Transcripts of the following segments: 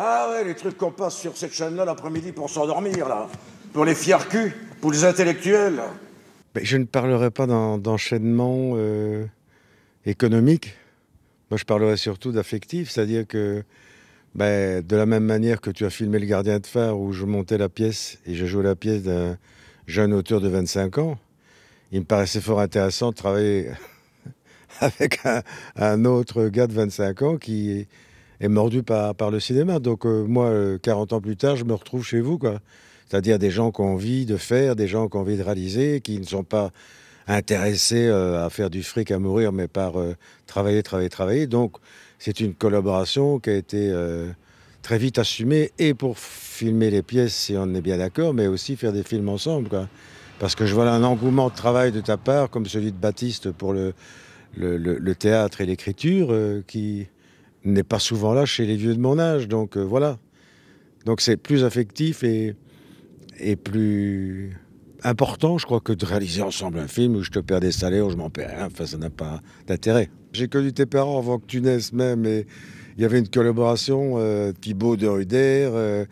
Ah ouais, les trucs qu'on passe sur cette chaîne-là l'après-midi pour s'endormir, là. Pour les fiers culs, pour les intellectuels. je ne parlerai pas d'enchaînement euh, économique. Moi, je parlerai surtout d'affectif, c'est-à-dire que ben, de la même manière que tu as filmé Le Gardien de Phare, où je montais la pièce et je jouais la pièce d'un jeune auteur de 25 ans, il me paraissait fort intéressant de travailler avec un, un autre gars de 25 ans qui est mordu par, par le cinéma. Donc euh, moi, 40 euh, ans plus tard, je me retrouve chez vous, quoi. C'est-à-dire des gens qui ont envie de faire, des gens qui ont envie de réaliser, qui ne sont pas intéressés euh, à faire du fric à mourir, mais par travailler, travailler, travailler. Donc c'est une collaboration qui a été très vite assumée, et pour filmer les pièces, si on est bien d'accord, mais aussi faire des films ensemble, quoi. Parce que je vois un engouement de travail de ta part, comme celui de Baptiste pour le, le, le, le théâtre et l'écriture, qui, n'est pas souvent là chez les vieux de mon âge. Donc euh, voilà. Donc c'est plus affectif et, plus important, je crois, que de réaliser ensemble un film où je te perds des salaires, où je m'en perds rien. Enfin, ça n'a pas d'intérêt. J'ai connu tes parents avant que tu naisses même et il y avait une collaboration, euh, Thibaut de Ruder, euh,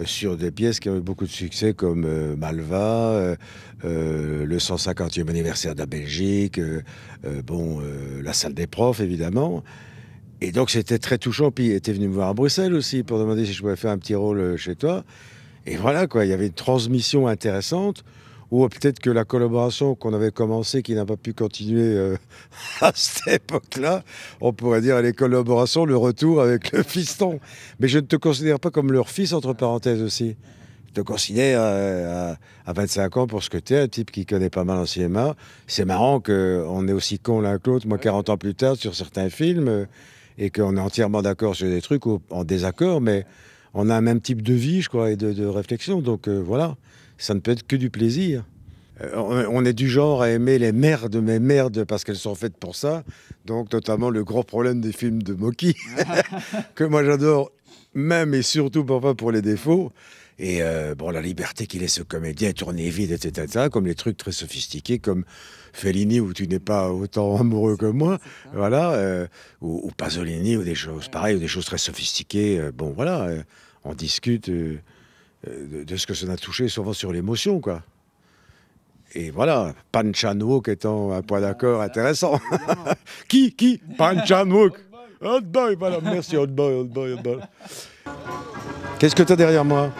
euh, sur des pièces qui ont eu beaucoup de succès comme Malva, le 150e anniversaire de la Belgique, bon, la salle des profs évidemment. Et donc c'était très touchant. Puis il était venu me voir à Bruxelles aussi pour demander si je pouvais faire un petit rôle euh, chez toi. Et voilà, quoi, il y avait une transmission intéressante. Ou euh, peut-être que la collaboration qu'on avait commencée, qui n'a pas pu continuer euh, à cette époque-là, on pourrait dire les collaborations, le retour avec le fiston. Mais je ne te considère pas comme leur fils, entre parenthèses aussi. Je te considère à, 25 ans pour ce que tu es, un type qui connaît pas mal en cinéma. C'est marrant qu'on est aussi con l'un que l'autre, moi 40 ans plus tard, sur certains films et qu'on est entièrement d'accord sur des trucs ou en désaccord, mais on a un même type de vie, je crois, et de, réflexion. Donc euh, voilà, ça ne peut être que du plaisir. Euh, on, est du genre à aimer les merdes, mais merdes parce qu'elles sont faites pour ça. Donc notamment le gros problème des films de Moki, que moi j'adore, même et surtout parfois pour les défauts. Et euh, bon, la liberté qu'il est ce comédien tourner tournée vide, etc., comme les trucs très sophistiqués, comme Fellini, où tu n'es pas autant amoureux que moi, voilà, euh, ou, Pasolini, ou des choses pareilles, ou des choses très sophistiquées. Euh, bon, voilà, on discute de, ce que ça a touché, souvent sur l'émotion, quoi. Et voilà, Panchanwook étant un point ah, d'accord intéressant. qui Qui Panchanwook Hot boy, voilà, Merci, hot boy, boy, boy. Qu'est-ce que tu as derrière moi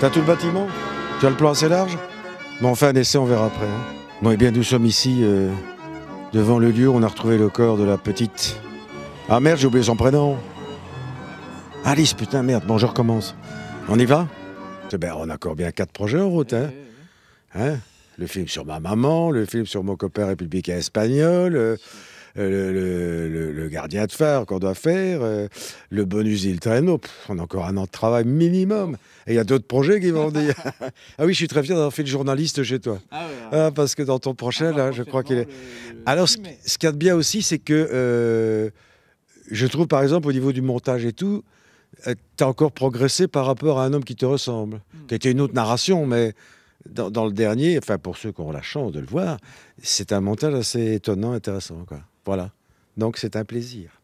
T'as tout le bâtiment Tu as le plan assez large Bon, on fait un essai, on verra après. Hein. Bon, et eh bien, nous sommes ici, euh, devant le lieu où on a retrouvé le corps de la petite. Ah merde, j'ai oublié son prénom. Alice, putain, merde. Bon, je recommence. On y va eh ben, On a encore bien quatre projets en route. Hein, hein le film sur ma maman, le film sur mon copain républicain espagnol. Euh, euh, le, gardien de phare qu'on doit faire, euh, le bonus il traîneau. on a encore un an de travail minimum. Et il y a d'autres projets qui vont dire ah oui, je suis très fier d'avoir fait le journaliste chez toi. Ah ah ah, parce que dans ton prochain, là, je crois qu'il est. Bah, Alors, ce, qu'il y a de bien aussi, c'est que euh, je trouve, par exemple, au niveau du montage et tout, tu as encore progressé par rapport à un homme qui te ressemble, hmm. qui était une autre narration, mais dans, dans, le dernier, enfin pour ceux qui ont la chance de le voir, c'est un montage assez étonnant, intéressant. Quoi. Voilà. Donc c'est un plaisir.